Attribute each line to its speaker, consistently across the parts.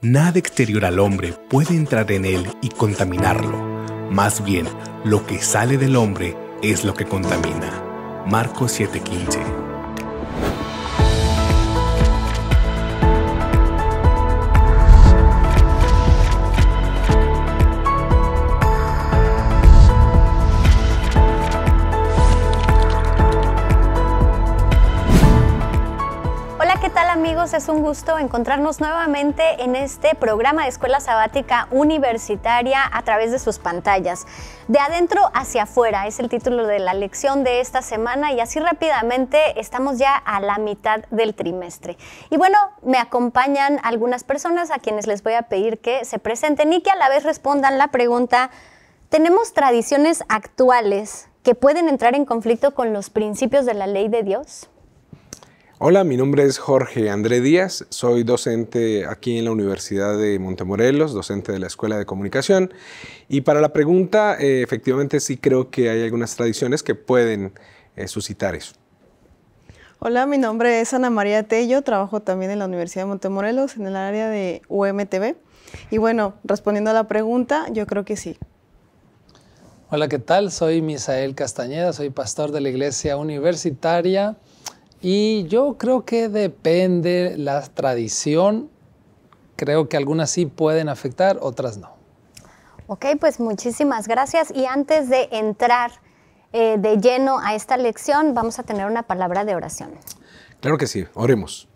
Speaker 1: Nada exterior al hombre puede entrar en él y contaminarlo. Más bien, lo que sale del hombre es lo que contamina. Marcos 7:15
Speaker 2: es un gusto encontrarnos nuevamente en este programa de Escuela Sabática Universitaria a través de sus pantallas. De adentro hacia afuera es el título de la lección de esta semana y así rápidamente estamos ya a la mitad del trimestre. Y bueno, me acompañan algunas personas a quienes les voy a pedir que se presenten y que a la vez respondan la pregunta, ¿tenemos tradiciones actuales que pueden entrar en conflicto con los principios de la ley de Dios?
Speaker 1: Hola, mi nombre es Jorge André Díaz, soy docente aquí en la Universidad de Montemorelos, docente de la Escuela de Comunicación. Y para la pregunta, eh, efectivamente sí creo que hay algunas tradiciones que pueden eh, suscitar eso.
Speaker 3: Hola, mi nombre es Ana María Tello, trabajo también en la Universidad de Montemorelos en el área de UMTV. Y bueno, respondiendo a la pregunta, yo creo que sí.
Speaker 4: Hola, ¿qué tal? Soy Misael Castañeda, soy pastor de la Iglesia Universitaria y yo creo que depende la tradición. Creo que algunas sí pueden afectar, otras no.
Speaker 2: Ok, pues muchísimas gracias. Y antes de entrar eh, de lleno a esta lección, vamos a tener una palabra de oración.
Speaker 1: Claro que sí, oremos.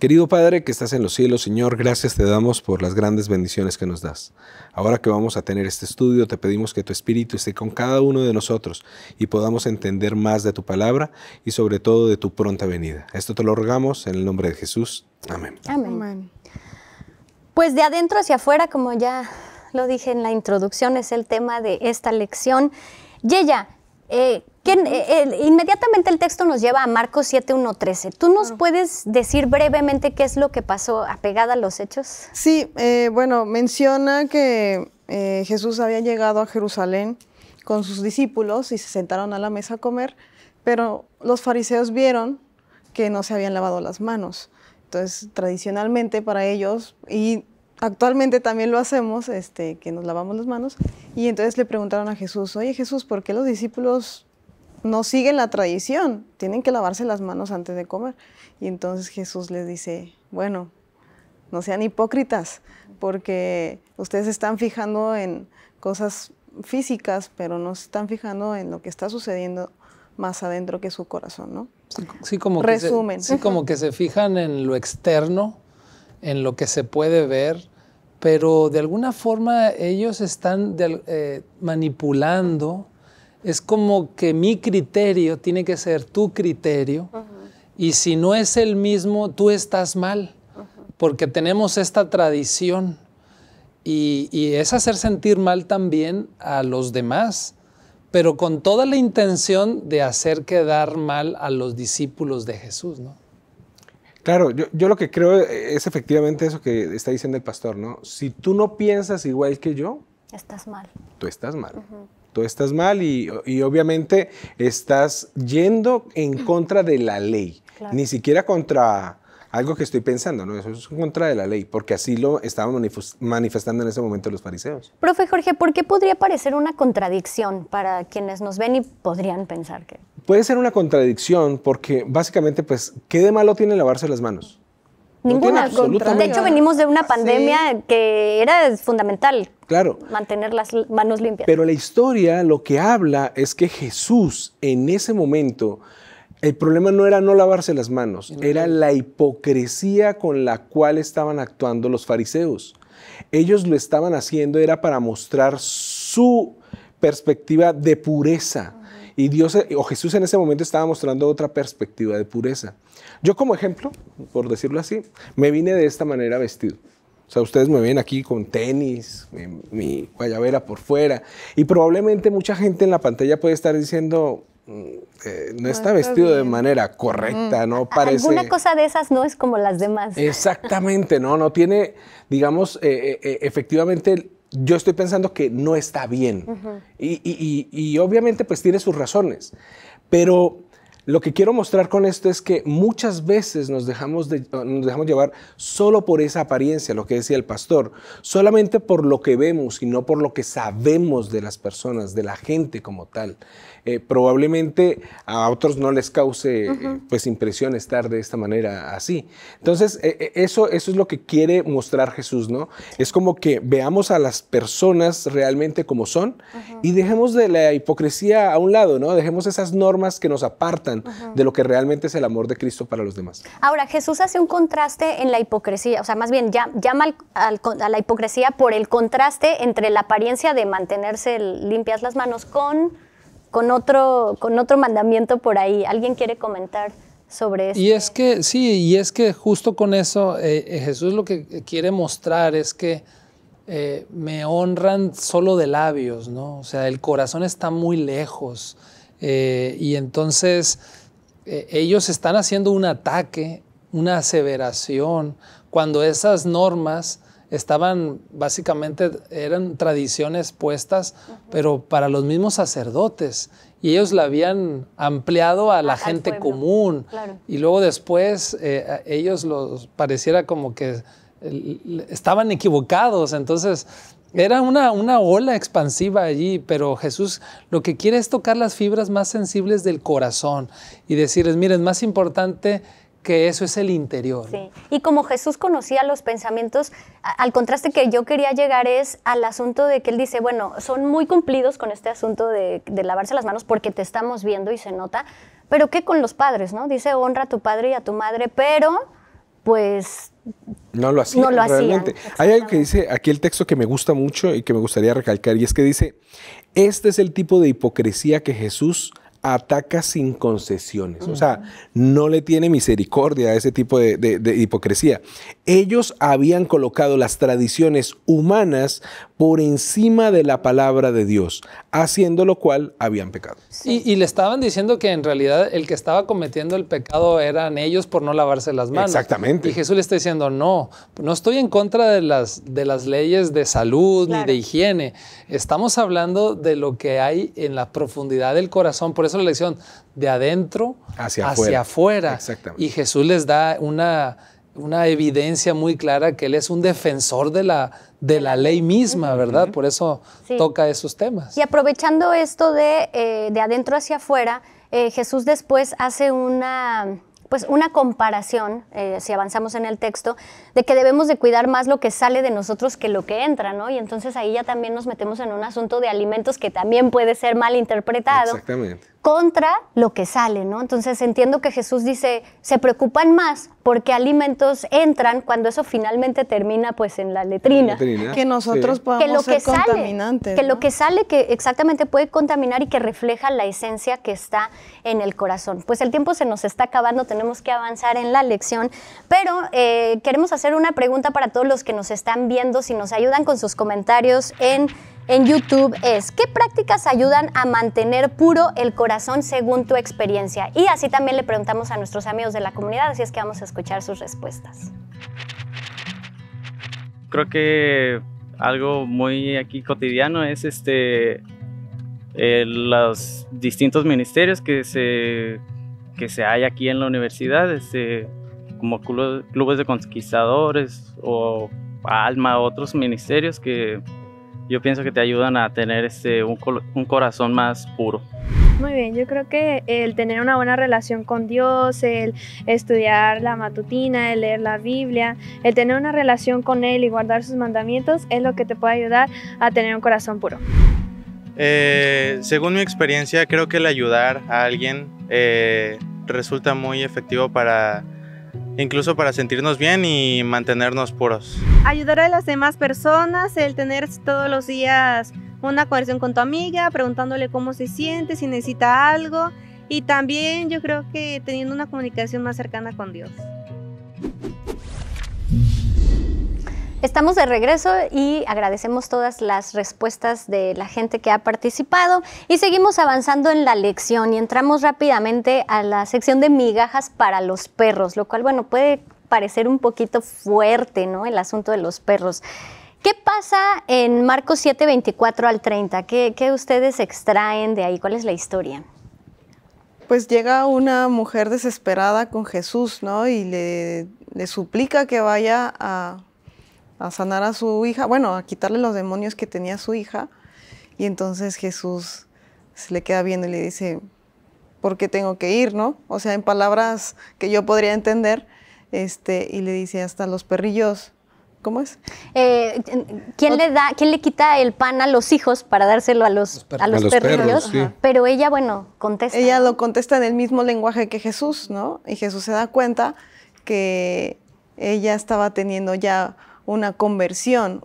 Speaker 1: Querido Padre que estás en los cielos, Señor, gracias te damos por las grandes bendiciones que nos das. Ahora que vamos a tener este estudio, te pedimos que tu Espíritu esté con cada uno de nosotros y podamos entender más de tu palabra y sobre todo de tu pronta venida. Esto te lo rogamos en el nombre de Jesús.
Speaker 3: Amén. Amén.
Speaker 2: Pues de adentro hacia afuera, como ya lo dije en la introducción, es el tema de esta lección. Yaya... eh, eh, inmediatamente el texto nos lleva a Marcos 13. ¿Tú nos ah. puedes decir brevemente qué es lo que pasó apegada a los
Speaker 3: hechos? Sí, eh, bueno, menciona que eh, Jesús había llegado a Jerusalén con sus discípulos y se sentaron a la mesa a comer, pero los fariseos vieron que no se habían lavado las manos. Entonces, tradicionalmente para ellos, y actualmente también lo hacemos, este, que nos lavamos las manos, y entonces le preguntaron a Jesús, oye Jesús, ¿por qué los discípulos no siguen la tradición, tienen que lavarse las manos antes de comer. Y entonces Jesús les dice, bueno, no sean hipócritas, porque ustedes están fijando en cosas físicas, pero no están fijando en lo que está sucediendo más adentro que su corazón, ¿no?
Speaker 4: Sí, como Resumen. Que se, sí, como que se fijan en lo externo, en lo que se puede ver, pero de alguna forma ellos están eh, manipulando es como que mi criterio tiene que ser tu criterio y si no es el mismo, tú estás mal, porque tenemos esta tradición y, es hacer sentir mal también a los demás, pero con toda la intención de hacer quedar mal a los
Speaker 1: discípulos de Jesús, ¿no? Claro, yo, lo que creo es efectivamente eso que está diciendo el pastor, ¿no? Si tú no piensas igual que yo, estás mal. Tú estás mal tú estás mal y, obviamente estás yendo en contra de la ley, ni siquiera contra algo que estoy pensando, ¿no? Eso es en contra de la ley, porque así lo estaban manifestando en ese momento los fariseos.
Speaker 2: Profe Jorge, ¿por qué podría parecer una contradicción para quienes nos ven y podrían pensar que...
Speaker 1: Puede ser una contradicción porque básicamente, pues, ¿qué de malo tiene lavarse las manos?
Speaker 2: de hecho, venimos de una pandemia que era fundamental. Claro. Mantener las manos limpias. Pero
Speaker 1: la historia lo que habla es que Jesús en ese momento, el problema no era no lavarse las manos, era la hipocresía con la cual estaban actuando los fariseos. Ellos lo estaban haciendo era para mostrar su perspectiva de pureza y Dios eh, o Jesús en ese momento estaba mostrando otra perspectiva de pureza. Yo como ejemplo, por decirlo así, me vine de esta manera vestido. O sea, ustedes me ven aquí con tenis, mi, guayabera por fuera. Y probablemente mucha gente en la pantalla puede estar diciendo, mm, eh, no, está, vestido de manera correcta, mm. no parece. Alguna
Speaker 2: cosa de esas no es como las demás.
Speaker 1: Exactamente, no, no tiene, digamos, eh, efectivamente yo estoy pensando que no está bien. y, obviamente pues tiene sus razones, pero lo que quiero mostrar con esto es que muchas veces nos dejamos, de, nos dejamos llevar solo por esa apariencia, lo que decía el pastor, solamente por lo que vemos y no por lo que sabemos de las personas, de la gente como tal. Eh, probablemente a otros no les cause eh, pues impresión estar de esta manera así. Entonces, eh, eso, eso es lo que quiere mostrar Jesús, ¿no? Es como que veamos a las personas realmente como son y dejemos de la hipocresía a un lado, ¿no? Dejemos esas normas que nos apartan de lo que realmente es el amor de Cristo para los demás.
Speaker 2: Ahora, Jesús hace un contraste en la hipocresía, o sea, más bien llama a la hipocresía por el contraste entre la apariencia de mantenerse limpias las manos con con otro, con otro mandamiento por ahí. ¿Alguien quiere comentar? Sobre eso? Y es
Speaker 4: que, sí, y es que justo con eso eh, eh, Jesús lo que quiere mostrar es que eh, me honran solo de labios, ¿no? O sea, el corazón está muy lejos. y entonces ellos están haciendo un ataque, una aseveración, cuando esas normas estaban básicamente, eran tradiciones puestas, pero para los mismos sacerdotes. Y ellos la habían ampliado a la gente común. Y luego después eh, ellos los pareciera como que eh, estaban equivocados. Entonces era una, una ola expansiva allí, pero Jesús lo que quiere es tocar las fibras más sensibles del corazón y decirles, miren, más importante que eso es el interior.
Speaker 2: Sí. Y como Jesús conocía los pensamientos, al contraste que yo quería llegar es al asunto de que él dice, bueno, son muy cumplidos con este asunto de, lavarse las manos porque te estamos viendo y se nota, pero ¿qué con los padres, no? Dice, honra a tu padre y a tu madre, pero pues
Speaker 1: no lo hacían. realmente. Hay algo que dice aquí el texto que me gusta mucho y que me gustaría recalcar, y es que dice, este es el tipo de hipocresía que Jesús ataca sin concesiones, o sea, no le tiene misericordia a ese tipo de, hipocresía. Ellos habían colocado las tradiciones humanas por encima de la palabra de Dios, haciendo lo cual habían pecado.
Speaker 4: Y, le estaban diciendo que en realidad el que estaba cometiendo el pecado eran ellos por no lavarse las manos. Exactamente. Y Jesús le está diciendo, no, no estoy en contra de las, de las leyes de salud ni de higiene, estamos hablando de lo que hay en la profundidad del corazón. Por la lección, de adentro hacia, afuera. Y Jesús les da una, evidencia muy clara que él es un defensor de la, de la ley misma, ¿verdad? Por eso toca esos temas.
Speaker 2: Y aprovechando esto de, eh, de adentro hacia afuera, eh, Jesús después hace una, pues una comparación, eh, si avanzamos en el texto, de que debemos de cuidar más lo que sale de nosotros que lo que entra, ¿no? Y entonces ahí ya también nos metemos en un asunto de alimentos que también puede ser mal interpretado. Exactamente contra lo que sale, ¿no? Entonces entiendo que Jesús dice, se preocupan más porque alimentos entran cuando eso finalmente termina pues en la letrina. que nosotros podamos lo que sale, Que lo que sale que exactamente puede contaminar y que refleja la esencia que está en el corazón. Pues el tiempo se nos está acabando, tenemos que avanzar en la lección, pero eh, queremos hacer una pregunta para todos los que nos están viendo, si nos ayudan con sus comentarios en en YouTube es ¿qué prácticas ayudan a mantener puro el corazón según tu experiencia? Y así también le preguntamos a nuestros amigos de la comunidad, así es que vamos a escuchar sus respuestas.
Speaker 5: Creo que algo muy aquí cotidiano es este eh, los distintos ministerios que se que se hay aquí en la universidad, este, como clubes de conquistadores o Alma, otros ministerios que yo pienso que te ayudan a tener este, un, corazón más puro.
Speaker 2: Muy bien, yo creo que el tener una buena relación con Dios, el estudiar la matutina, el leer la Biblia, el tener una relación con Él y guardar sus mandamientos es lo que te puede ayudar a tener un corazón puro.
Speaker 5: Eh, según mi experiencia, creo que el ayudar a alguien eh, resulta muy efectivo para incluso para sentirnos bien y mantenernos puros.
Speaker 3: Ayudar a las demás personas, el tener todos los días una conversación con tu amiga, preguntándole cómo se siente, si necesita algo y también yo creo que teniendo
Speaker 2: una comunicación más cercana con Dios. Estamos de regreso y agradecemos todas las respuestas de la gente que ha participado y seguimos avanzando en la lección y entramos rápidamente a la sección de migajas para los perros, lo cual, bueno, puede parecer un poquito fuerte, ¿no? El asunto de los perros. ¿Qué pasa en Marcos 7, 24 al 30? ¿Qué, ustedes extraen de ahí? ¿Cuál es la historia?
Speaker 3: Pues llega una mujer desesperada con Jesús, ¿no? Y le suplica que vaya a a sanar a su hija, bueno, a quitarle los demonios que tenía su hija. Y entonces Jesús se le queda viendo y le dice, ¿por qué tengo que ir, no? O sea, en palabras que yo podría entender, este, y le dice, hasta los perrillos ¿Cómo es? Eh, ¿quién, le da, ¿Quién le quita el pan a los hijos para dárselo a los, los, perrillos? Pero ella, bueno, contesta. Ella lo contesta en el mismo lenguaje que Jesús, ¿no? Y Jesús se da cuenta que ella estaba teniendo ya una conversión,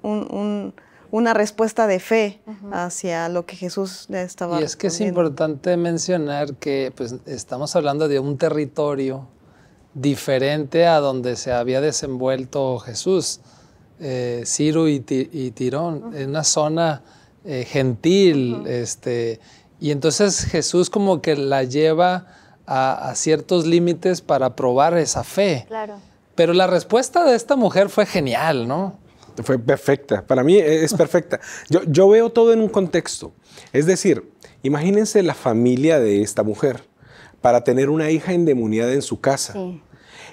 Speaker 3: una respuesta de fe hacia lo que Jesús estaba Y es que es
Speaker 4: importante mencionar que pues, estamos hablando de un territorio diferente a donde se había desenvuelto Jesús, eh, Ciro y, Tirón, en una zona eh, gentil, este, y entonces Jesús como que la lleva a, a ciertos límites para probar esa fe. Claro. Pero la respuesta de esta mujer fue genial, ¿no?
Speaker 1: Fue perfecta. Para mí e-, es perfecta. Yo, veo todo en un contexto. Es decir, imagínense la familia de esta mujer para tener una hija endemoniada en su casa.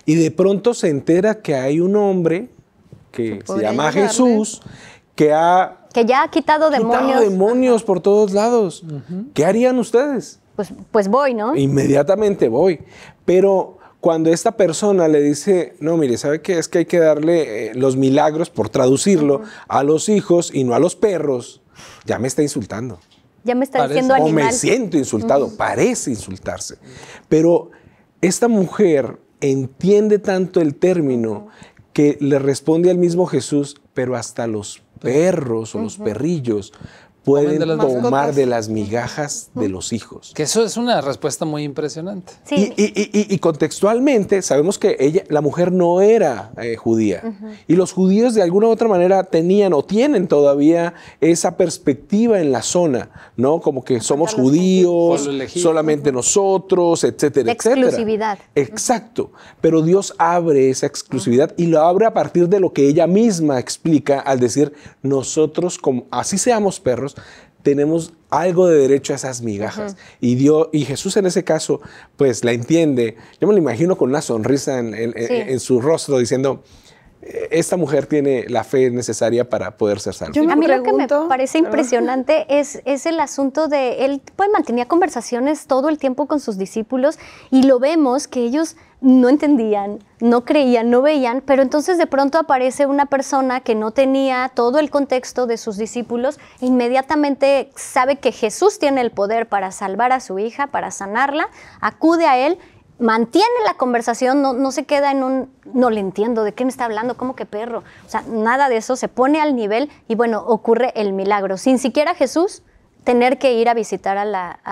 Speaker 1: Y de pronto se entera que hay un hombre que se llama Jesús que ha...
Speaker 2: Que ya ha quitado, quitado
Speaker 1: demonios. por todos lados. ¿Qué harían ustedes?
Speaker 2: Pues, pues voy, ¿no?
Speaker 1: Inmediatamente voy. Pero cuando esta persona le dice, no, mire, ¿sabe qué? Es que hay que darle eh, los milagros, por traducirlo, a los hijos y no a los perros, ya me está insultando.
Speaker 2: Ya me está diciendo animal. O me siento insultado,
Speaker 1: parece insultarse. Pero esta mujer entiende tanto el término que le responde al mismo Jesús, pero hasta los perros o los perrillos pueden tomar de las migajas de los hijos.
Speaker 4: Que eso es una respuesta muy impresionante.
Speaker 1: Y, contextualmente sabemos que ella, la mujer no era eh, judía. Y los judíos de alguna u otra manera tenían o tienen todavía esa perspectiva en la zona, ¿no? Como que somos judíos, solamente nosotros, etcétera, etcétera. Exacto. Pero Dios abre esa exclusividad y lo abre a partir de lo que ella misma explica al decir, nosotros, como, así seamos perros, tenemos algo de derecho a esas migajas. y, Dios, y Jesús en ese caso, pues la entiende. Yo me lo imagino con una sonrisa en su rostro diciendo, esta mujer tiene la fe necesaria para poder ser salva. a mí lo que me
Speaker 2: parece impresionante es, el asunto de él, pues mantenía conversaciones todo el tiempo con sus discípulos y lo vemos que ellos no entendían, no creían, no veían, pero entonces de pronto aparece una persona que no tenía todo el contexto de sus discípulos, inmediatamente sabe que Jesús tiene el poder para salvar a su hija, para sanarla, acude a él mantiene la conversación, no, se queda en un, no le entiendo, ¿de qué me está hablando? ¿Cómo que perro? O sea, nada de eso, se pone al nivel y bueno, ocurre el milagro. Sin siquiera Jesús tener que ir a visitar a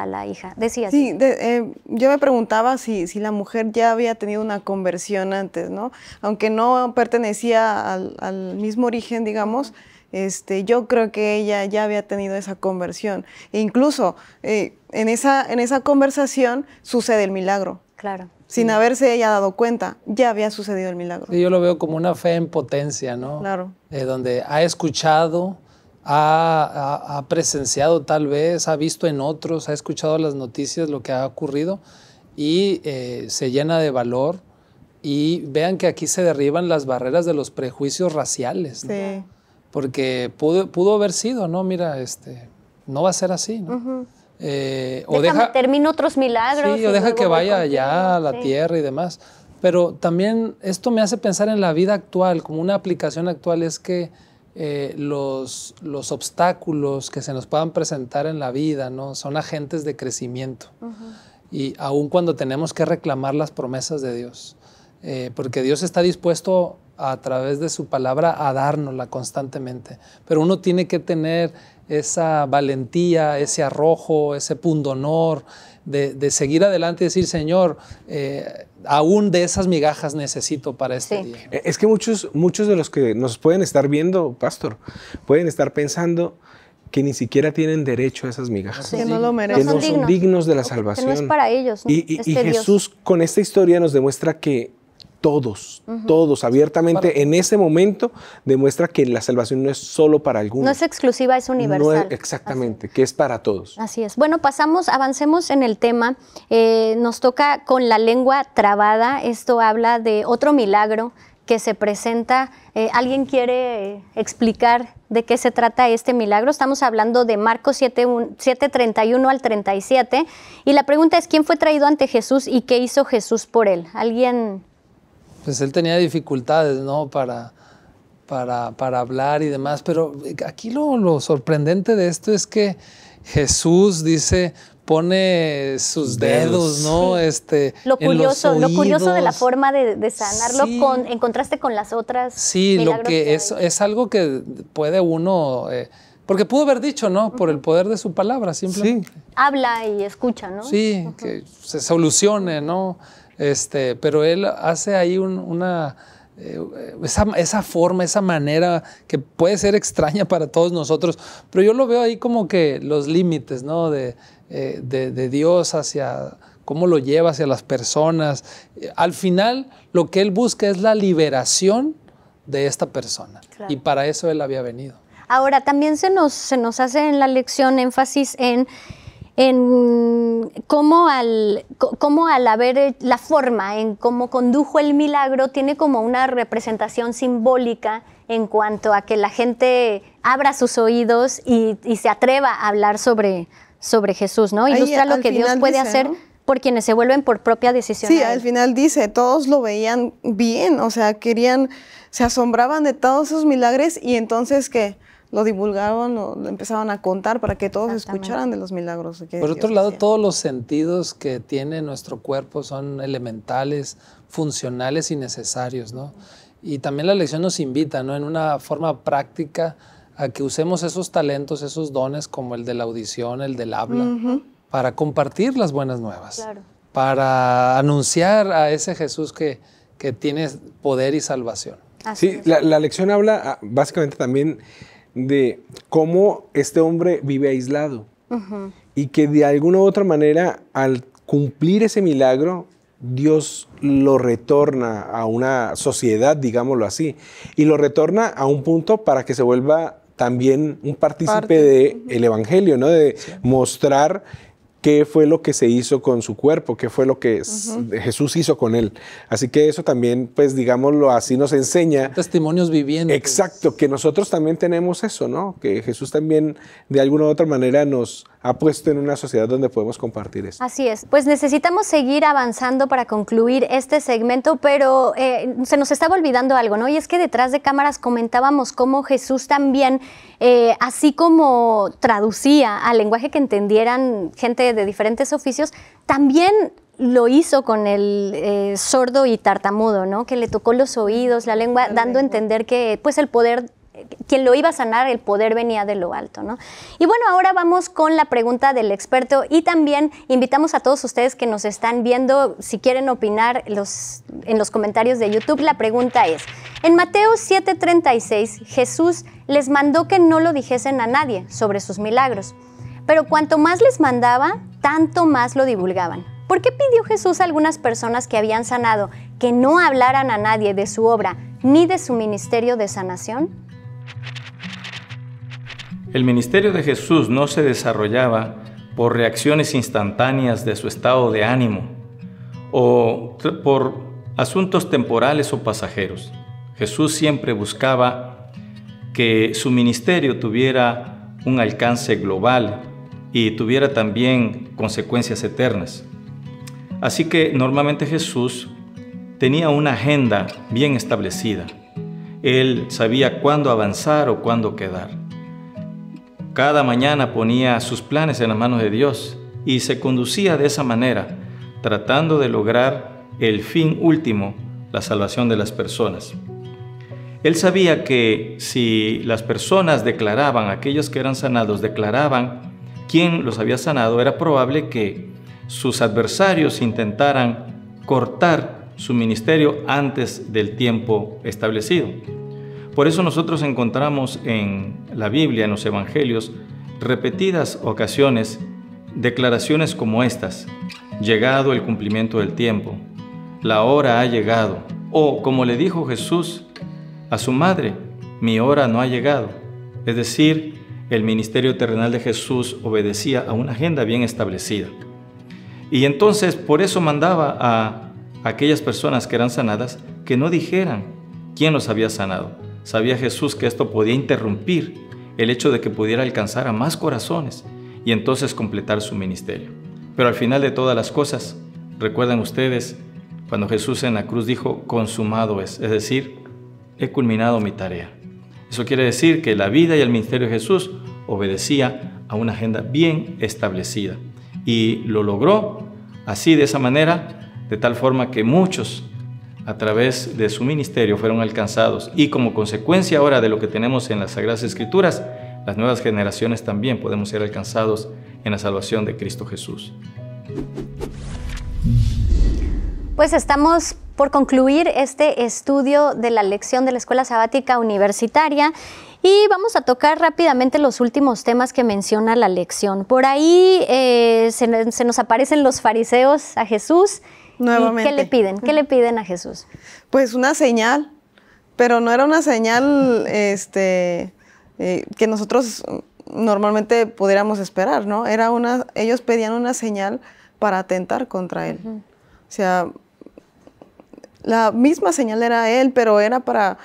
Speaker 2: la, hija. Decía Sí,
Speaker 3: eh, yo me preguntaba si, si, la mujer ya había tenido una conversión antes, ¿no? Aunque no pertenecía al, mismo origen, digamos, este, yo creo que ella ya había tenido esa conversión. E incluso eh, en, esa, en esa conversación sucede el milagro. Claro. Sin haberse ella dado cuenta, ya había sucedido el milagro. Sí,
Speaker 4: yo lo veo como una fe en potencia, ¿no? Claro. Eh, donde ha escuchado, ha, presenciado tal vez, ha visto en otros, ha escuchado las noticias, lo que ha ocurrido, y eh, se llena de valor. Y vean que aquí se derriban las barreras de los prejuicios raciales. ¿no? Sí. Porque pudo, haber sido, ¿no? Mira, este, no va a ser así, ¿no? Eh, o deja,
Speaker 2: termina otros milagros. Sí, o deja que vaya allá a la tierra
Speaker 4: y demás. Pero también esto me hace pensar en la vida actual, como una aplicación actual, es que eh, los, los obstáculos que se nos puedan presentar en la vida ¿no? son agentes de crecimiento. Y aun cuando tenemos que reclamar las promesas de Dios, eh, porque Dios está dispuesto a través de su palabra a dárnosla constantemente. Pero uno tiene que tener esa valentía, ese arrojo, ese pundonor de, de seguir adelante y decir, Señor, eh, aún de esas migajas necesito para este día.
Speaker 1: Es que muchos, muchos de los que nos pueden estar viendo, Pastor, pueden estar pensando que ni siquiera tienen derecho a esas migajas,
Speaker 2: que no,
Speaker 3: lo merecen. no, son,
Speaker 1: dignos. de la salvación. no es para
Speaker 3: ellos. ¿no? y Jesús
Speaker 1: con esta historia nos demuestra que todos, todos, abiertamente en ese momento demuestra que la salvación no es solo para algunos. No es
Speaker 2: exclusiva, es universal.
Speaker 1: exactamente, que es para todos.
Speaker 2: Así es. Bueno, pasamos, avancemos en el tema. Eh, nos toca con la lengua trabada. Esto habla de otro milagro que se presenta. Eh, ¿Alguien quiere eh, explicar de qué se trata este milagro? Estamos hablando de Marcos 7, 7, 31 al 37. Y la pregunta es, ¿quién fue traído ante Jesús y qué hizo Jesús por él? ¿Alguien
Speaker 4: pues él tenía dificultades, ¿no? Para, para, hablar y demás, pero aquí lo, sorprendente de esto es que Jesús dice, pone sus dedos, ¿no? Este, lo curioso, lo curioso de la
Speaker 2: forma de, sanarlo con, en contraste con las otras. Sí, lo que,
Speaker 4: es, es algo que puede uno, eh, porque pudo haber dicho, ¿no? Por el poder de su palabra, simplemente.
Speaker 2: Habla y escucha, ¿no? Sí,
Speaker 4: que se solucione, ¿no? Este, pero él hace ahí una, eh, esa, forma, esa manera que puede ser extraña para todos nosotros, pero yo lo veo ahí como que los límites ¿no? de, eh, Dios hacia cómo lo lleva hacia las personas. Al final, lo que Él busca es la liberación de esta persona y para eso Él había venido.
Speaker 2: Ahora, también se nos, se nos hace en la lección énfasis en en cómo al, cómo al haber eh, la forma en cómo condujo el milagro tiene como una representación simbólica en cuanto a que la gente abra sus oídos y, se atreva a hablar sobre, Jesús, ¿no? Ilustra lo que Dios puede hacer. por quienes se vuelven por propia decisión. Sí, al
Speaker 3: final dice, todos lo veían bien, o sea, querían, se asombraban de todos sus milagres y entonces que lo divulgaron, lo, empezaban a contar para que todos escucharan de los milagros. Que Por otro lado,
Speaker 4: todos los sentidos que tiene nuestro cuerpo son elementales, funcionales y necesarios, ¿no? Y también la lección nos invita, ¿no? En una forma práctica a que usemos esos talentos, esos dones como el de la audición, el del habla, para compartir las buenas nuevas, para anunciar a ese
Speaker 1: Jesús que, que tiene poder y salvación. sí, la, la, lección habla ah, básicamente también de cómo este hombre vive aislado y que de alguna u otra manera al cumplir ese milagro, Dios lo retorna a una sociedad, digámoslo así, y lo retorna a un punto para que se vuelva también un partícipe del Evangelio, ¿no? De mostrar qué fue lo que se hizo con su cuerpo, qué fue lo que Jesús hizo con él. Así que eso también, pues digámoslo así, nos enseña. Testimonios vivientes. Exacto, que nosotros también tenemos eso, ¿no? Que Jesús también de alguna u otra manera nos, ha puesto en una sociedad donde podemos compartir eso.
Speaker 2: Así es. Pues necesitamos seguir avanzando para concluir este segmento, pero eh, se nos estaba olvidando algo, ¿no? Y es que detrás de cámaras comentábamos cómo Jesús también, eh, así como traducía al lenguaje que entendieran gente de diferentes oficios, también lo hizo con el eh, sordo y tartamudo, ¿no? Que le tocó los oídos, la lengua, dando a entender que pues el poder quien lo iba a sanar, el poder venía de lo alto, ¿no? Y bueno, ahora vamos con la pregunta del experto y también invitamos a todos ustedes que nos están viendo, si quieren opinar en los comentarios de YouTube, la pregunta es, en Mateo 7:36 Jesús les mandó que no lo dijesen a nadie sobre sus milagros, pero cuanto más les mandaba, tanto más lo divulgaban. ¿Por qué pidió Jesús a algunas personas que habían sanado que no hablaran a nadie de su obra ni de su ministerio de sanación?
Speaker 5: El ministerio de Jesús no se desarrollaba por reacciones instantáneas de su estado de ánimo o por asuntos temporales o pasajeros. Jesús siempre buscaba que su ministerio tuviera un alcance global y tuviera también consecuencias eternas. Así que normalmente Jesús tenía una agenda bien establecida. Él sabía cuándo avanzar o cuándo quedar. Cada mañana ponía sus planes en las manos de Dios y se conducía de esa manera, tratando de lograr el fin último, la salvación de las personas. Él sabía que si las personas declaraban, aquellos que eran sanados declaraban quién los había sanado, era probable que sus adversarios intentaran cortar su ministerio antes del tiempo establecido. Por eso nosotros encontramos en la Biblia, en los Evangelios, repetidas ocasiones declaraciones como estas, llegado el cumplimiento del tiempo, la hora ha llegado, o como le dijo Jesús a su madre, mi hora no ha llegado. Es decir, el ministerio terrenal de Jesús obedecía a una agenda bien establecida. Y entonces por eso mandaba a aquellas personas que eran sanadas que no dijeran quién los había sanado, Sabía Jesús que esto podía interrumpir el hecho de que pudiera alcanzar a más corazones y entonces completar su ministerio. Pero al final de todas las cosas, recuerdan ustedes cuando Jesús en la cruz dijo, consumado es, es decir, he culminado mi tarea. Eso quiere decir que la vida y el ministerio de Jesús obedecía a una agenda bien establecida y lo logró así de esa manera, de tal forma que muchos a través de su ministerio fueron alcanzados y como consecuencia ahora de lo que tenemos en las Sagradas Escrituras, las nuevas generaciones también podemos ser alcanzados en la salvación de Cristo Jesús.
Speaker 2: Pues estamos por concluir este estudio de la lección de la Escuela Sabática Universitaria y vamos a tocar rápidamente los últimos temas que menciona la lección. Por ahí eh, se, nos aparecen los fariseos a Jesús Nuevamente. ¿Qué le piden? ¿Qué le
Speaker 3: piden a Jesús? Pues una señal, pero no era una señal este, eh, que nosotros normalmente pudiéramos esperar, ¿no? Era una, ellos pedían una señal para atentar contra él. O sea, la misma señal era él, pero era para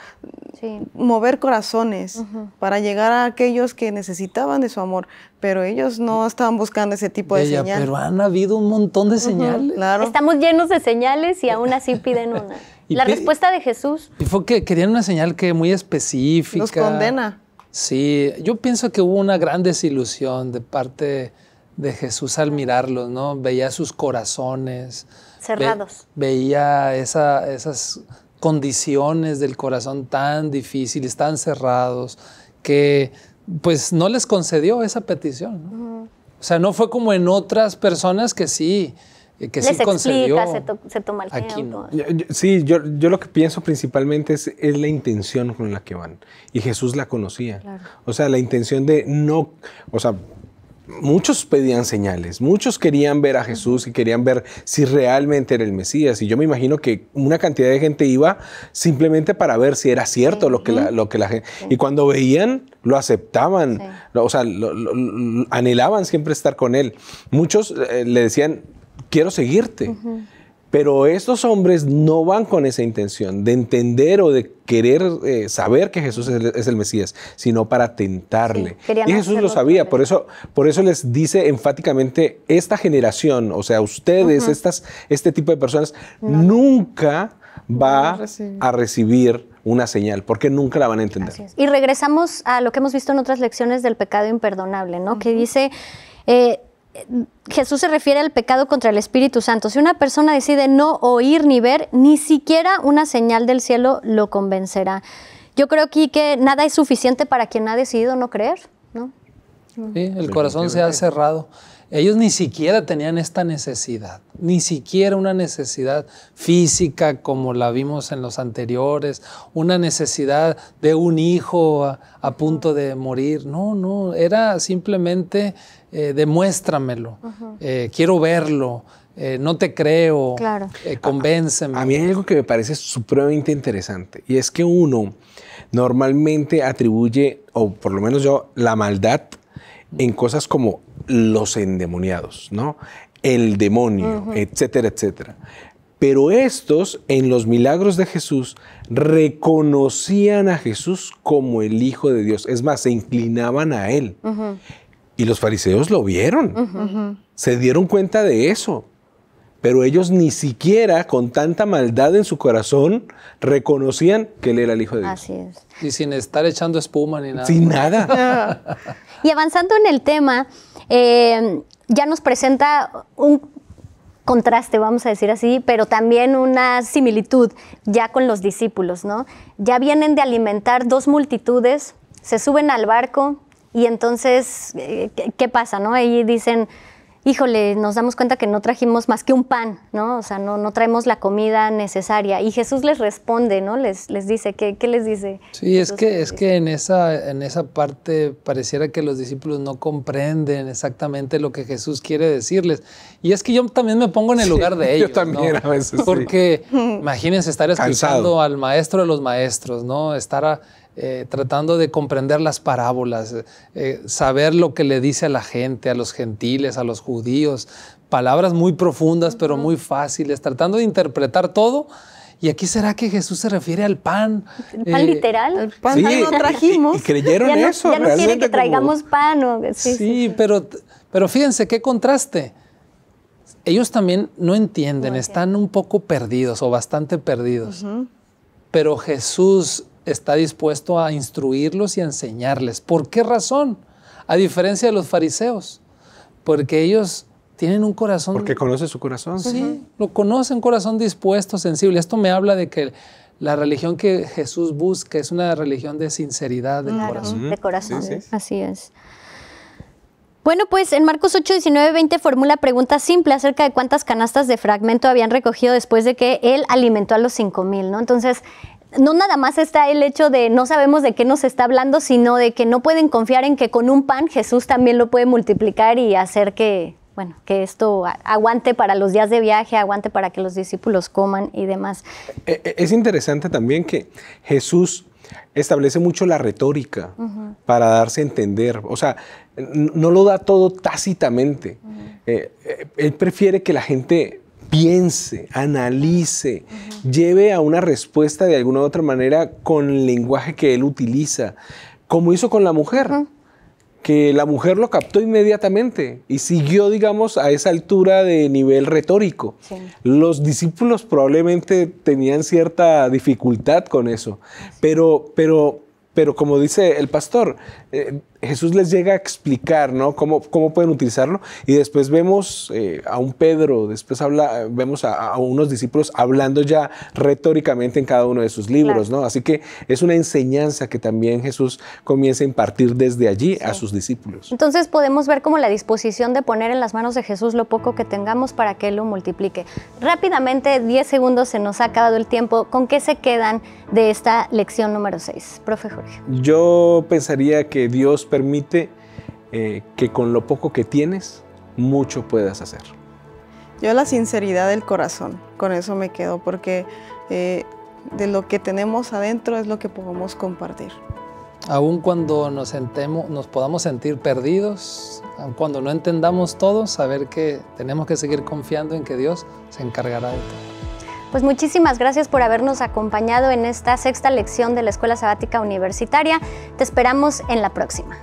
Speaker 3: mover corazones, para llegar a aquellos que necesitaban de su amor, pero ellos no estaban buscando ese tipo de señal. Pero
Speaker 4: han habido un montón de señales.
Speaker 3: Estamos llenos de señales y aún así
Speaker 2: piden una. la respuesta de Jesús.
Speaker 4: Y fue que querían una señal que muy específica. Nos condena. Sí, yo pienso que hubo una gran desilusión de parte de Jesús al mirarlos, ¿no? Veía sus corazones,
Speaker 3: Cerrados.
Speaker 4: veía esas condiciones del corazón tan difíciles, tan cerrados, que pues no les concedió esa petición. O sea, no fue como
Speaker 1: en otras personas que sí, eh,
Speaker 4: que sí concedió.
Speaker 2: Se, toma el Aquí tiempo.
Speaker 1: sí, yo, lo que pienso principalmente es, la intención con la que van. Y Jesús la conocía. O sea, la intención de no, o sea, muchos pedían señales, muchos querían ver a Jesús y querían ver si realmente era el Mesías. Y yo me imagino que una cantidad de gente iba simplemente para ver si era cierto lo, que la, lo que la gente... Y cuando veían, lo aceptaban, o sea, anhelaban siempre estar con él. Muchos eh, le decían, quiero seguirte. Pero estos hombres no van con esa intención de entender o de querer eh, saber que Jesús es el, Mesías, sino para tentarle. y Jesús lo sabía, por eso, por eso les dice enfáticamente, esta generación, o sea, ustedes, estas, este tipo de personas, nunca va a recibir una señal, porque nunca la van a entender.
Speaker 2: Y regresamos a lo que hemos visto en otras lecciones del pecado imperdonable, ¿no? Que dice... Eh, Jesús se refiere al pecado contra el Espíritu Santo. Si una persona decide no oír ni ver, ni siquiera una señal del cielo lo convencerá. Yo creo aquí que nada es suficiente para quien ha decidido no creer, ¿no? Sí,
Speaker 4: el corazón se ha cerrado. Ellos ni siquiera tenían esta necesidad, ni siquiera una necesidad física como la vimos en los anteriores, una necesidad de un hijo a punto de morir. No, no, era simplemente eh, demuéstramelo,
Speaker 1: eh, quiero verlo, eh, no te creo, claro. convénceme. A, mí hay algo que me parece supremamente interesante y es que uno normalmente atribuye, o por lo menos yo, la maldad en cosas como los endemoniados, ¿no? El demonio, etcétera, etcétera. Pero estos, en los milagros de Jesús, reconocían a Jesús como el Hijo de Dios. Es más, se inclinaban a Él. Y los fariseos lo vieron, se dieron cuenta de eso, pero ellos ni siquiera con tanta maldad en su corazón reconocían que él era el Hijo de Dios.
Speaker 2: Así es.
Speaker 4: Y sin estar echando espuma ni nada. Sin nada.
Speaker 2: y avanzando en el tema, eh, ya nos presenta un contraste, vamos a decir así, pero también una similitud ya con los discípulos, ¿no? Ya vienen de alimentar dos multitudes, se suben al barco, y entonces, eh, ¿qué, pasa? ¿no? Ahí dicen, híjole, nos damos cuenta que no trajimos más que un pan, ¿no? O sea, no, no traemos la comida necesaria. Y Jesús les responde, ¿no? Les, les dice, ¿qué, les dice? Sí, es que,
Speaker 4: es que en, esa, en esa parte pareciera que los discípulos no comprenden exactamente lo que Jesús quiere decirles. Y es que yo también me pongo en el lugar de ellos. Yo también a veces. Porque imagínense estar escuchando al maestro de los maestros, ¿no? Estar a, eh, tratando de comprender las parábolas, eh, saber lo que le dice a la gente, a los gentiles, a los judíos, palabras muy profundas pero muy fáciles, tratando de interpretar todo. ¿Y aquí será que Jesús se refiere al pan? ¿El pan eh,
Speaker 2: literal? El pan, sí, trajimos. Y
Speaker 4: creyeron eso. Ya no quiere que traigamos pan. Sí, Pero, pero fíjense qué contraste. Ellos también no entienden, están un poco perdidos o bastante perdidos. Pero Jesús está dispuesto a instruirlos y a enseñarles. ¿Por qué razón? A diferencia de los fariseos, porque ellos tienen un corazón. Porque conoce su corazón. Sí, lo conocen, corazón dispuesto, sensible. Esto me habla de que la religión que Jesús busca es una religión de sinceridad del corazón. De corazón.
Speaker 2: Así es. Bueno, pues en Marcos 8, 19, 20 formula pregunta simple acerca de cuántas canastas de fragmento habían recogido después de que él alimentó a los 5.000, ¿no? Entonces, no nada más está el hecho de no sabemos de qué nos está hablando, sino de que no pueden confiar en que con un pan Jesús también lo puede multiplicar y hacer que, bueno, que esto aguante para los días de viaje, aguante para que los discípulos coman y demás.
Speaker 1: E, e, es interesante también que Jesús establece mucho la retórica para darse a entender. O sea, no lo da todo tácitamente. Eh, eh, él prefiere que la gente piense, analice, lleve a una respuesta de alguna u otra manera con el lenguaje que él utiliza, como hizo con la mujer. que la mujer lo captó inmediatamente y siguió, digamos, a esa altura de nivel retórico. Los discípulos probablemente tenían cierta dificultad con eso, pero, pero, pero como dice el pastor, eh, Jesús les llega a explicar, ¿no? Cómo, cómo pueden utilizarlo. Y después vemos eh, a un Pedro, después habla, vemos a, unos discípulos hablando ya retóricamente en cada uno de sus libros, ¿no? Así que es una enseñanza que también Jesús comienza a impartir desde allí a sus discípulos.
Speaker 2: Entonces podemos ver como la disposición de poner en las manos de Jesús lo poco que tengamos para que Él lo multiplique. Rápidamente, 10 segundos, se nos ha acabado el tiempo. ¿Con qué se quedan de esta lección número 6, profe Jorge?
Speaker 1: Yo pensaría que Dios permite eh, que con lo poco que tienes, mucho puedas hacer.
Speaker 3: Yo la sinceridad del corazón, con eso me quedo, porque eh, de lo que tenemos adentro es lo que podemos compartir.
Speaker 1: Aun
Speaker 4: cuando nos, sentemos, nos podamos sentir perdidos, aun cuando no entendamos todo, saber que tenemos que seguir confiando en que Dios se encargará de todo.
Speaker 2: Pues muchísimas gracias por habernos acompañado en esta sexta lección de la Escuela Sabática Universitaria. Te esperamos en la próxima.